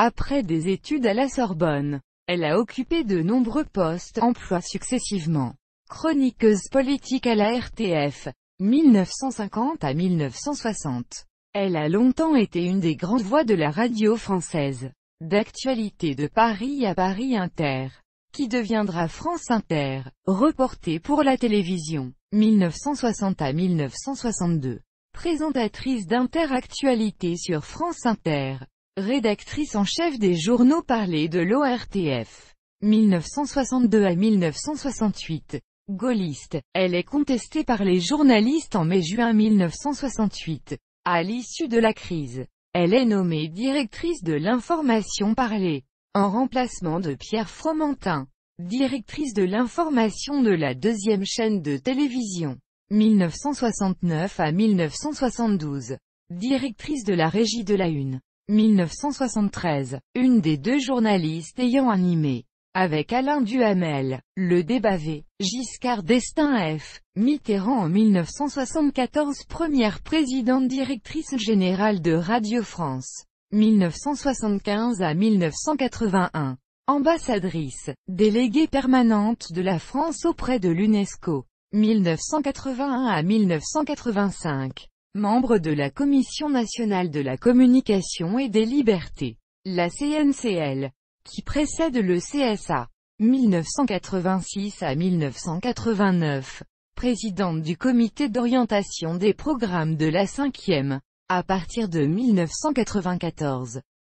Après des études à la Sorbonne, elle a occupé de nombreux postes, emplois successivement. Chroniqueuse politique à la RTF, 1950 à 1960. Elle a longtemps été une des grandes voix de la radio française, d'actualité de Paris à Paris Inter, qui deviendra France Inter, reportée pour la télévision, 1960 à 1962. Présentatrice d'Interactualité sur France Inter, rédactrice en chef des journaux parlés de l'ORTF. 1962 à 1968. Gaulliste, elle est contestée par les journalistes en mai-juin 1968. À l'issue de la crise, elle est nommée directrice de l'information parlée, en remplacement de Pierre Fromentin, directrice de l'information de la deuxième chaîne de télévision, 1969 à 1972, directrice de la régie de la Une. 1973, une des deux journalistes ayant animé, avec Alain Duhamel, le débat V, Giscard d'Estaing F, Mitterrand en 1974 première présidente directrice générale de Radio France, 1975 à 1981, ambassadrice, déléguée permanente de la France auprès de l'UNESCO, 1981 à 1985 membre de la Commission nationale de la communication et des libertés, la CNCL, qui précède le CSA, 1986 à 1989, présidente du comité d'orientation des programmes de la 5e, à partir de 1994,